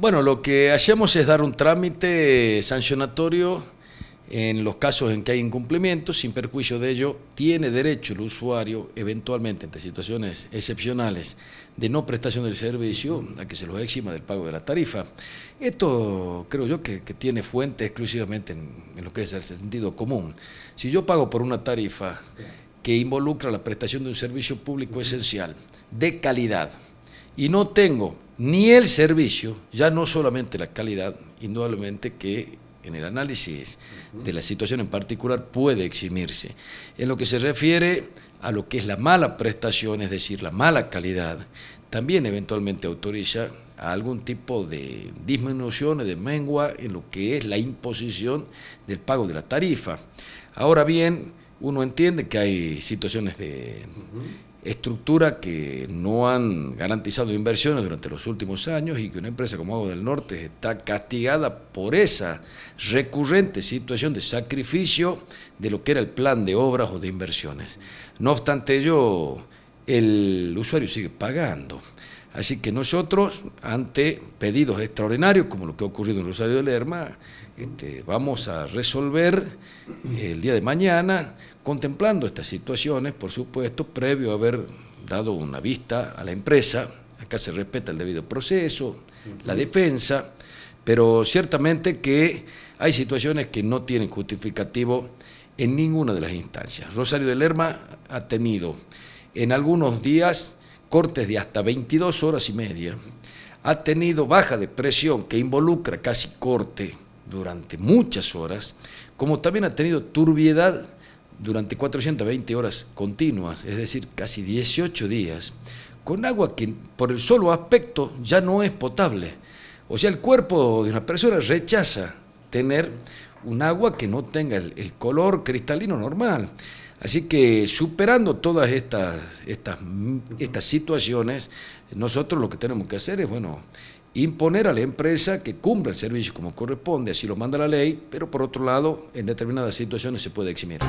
Bueno, lo que hacemos es dar un trámite sancionatorio en los casos en que hay incumplimiento, sin perjuicio de ello, tiene derecho el usuario, eventualmente, ante situaciones excepcionales de no prestación del servicio, a que se los exima del pago de la tarifa. Esto creo yo que, tiene fuente exclusivamente en, en, lo que es el sentido común. Si yo pago por una tarifa que involucra la prestación de un servicio público esencial, de calidad, y no tengo ni el servicio, ya no solamente la calidad, indudablemente que en el análisis de la situación en particular puede eximirse. En lo que se refiere a lo que es la mala prestación, es decir, la mala calidad, también eventualmente autoriza a algún tipo de disminución de mengua en lo que es la imposición del pago de la tarifa. Ahora bien, uno entiende que hay situaciones de estructura que no han garantizado inversiones durante los últimos años y que una empresa como Agua del Norte está castigada por esa recurrente situación de sacrificio de lo que era el plan de obras o de inversiones. No obstante ello, el usuario sigue pagando. Así que nosotros, ante pedidos extraordinarios, como lo que ha ocurrido en Rosario de Lerma, este, vamos a resolver el día de mañana contemplando estas situaciones, por supuesto, previo a haber dado una vista a la empresa, acá se respeta el debido proceso, la defensa, pero ciertamente que hay situaciones que no tienen justificativo en ninguna de las instancias. Rosario de Lerma ha tenido en algunos días cortes de hasta 22 horas y media, ha tenido baja de presión que involucra casi corte durante muchas horas, como también ha tenido turbiedad durante 420 horas continuas, es decir, casi 18 días, con agua que por el solo aspecto ya no es potable. O sea, el cuerpo de una persona rechaza tener un agua que no tenga el, color cristalino normal. Así que superando todas estas, estas, estas situaciones, nosotros lo que tenemos que hacer es, bueno, imponer a la empresa que cumpla el servicio como corresponde, así lo manda la ley, pero por otro lado, en determinadas situaciones se puede eximir.